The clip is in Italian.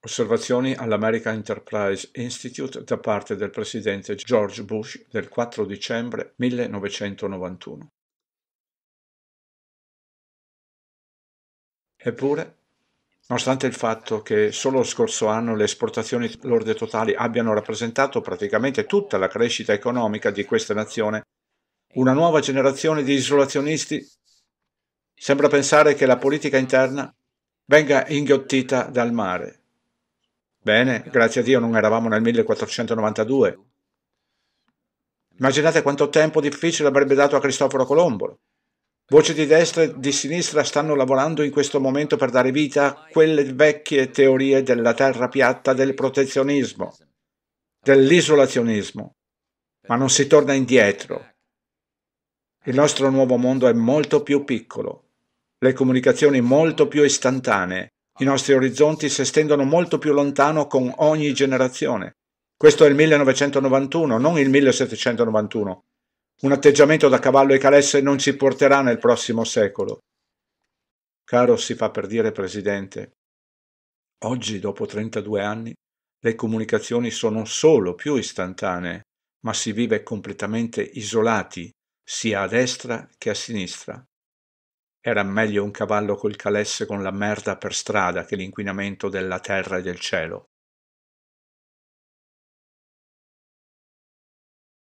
Osservazioni all'American Enterprise Institute da parte del presidente George Bush del 4 dicembre 1991. Eppure, Nonostante il fatto che solo lo scorso anno le esportazioni lorde totali abbiano rappresentato praticamente tutta la crescita economica di questa nazione, una nuova generazione di isolazionisti sembra pensare che la politica interna venga inghiottita dal mare Bene, grazie a Dio non eravamo nel 1492. Immaginate quanto tempo difficile avrebbe dato a Cristoforo Colombo. Voci di destra e di sinistra stanno lavorando in questo momento per dare vita a quelle vecchie teorie della terra piatta del protezionismo, dell'isolazionismo, ma non si torna indietro. Il nostro nuovo mondo è molto più piccolo, le comunicazioni molto più istantanee i nostri orizzonti si estendono molto più lontano con ogni generazione. Questo è il 1991, non il 1791. Un atteggiamento da cavallo e calesse non ci porterà nel prossimo secolo. Caro si fa per dire presidente, oggi dopo 32 anni le comunicazioni sono solo più istantanee, ma si vive completamente isolati sia a destra che a sinistra. Era meglio un cavallo col calesse con la merda per strada che l'inquinamento della terra e del cielo.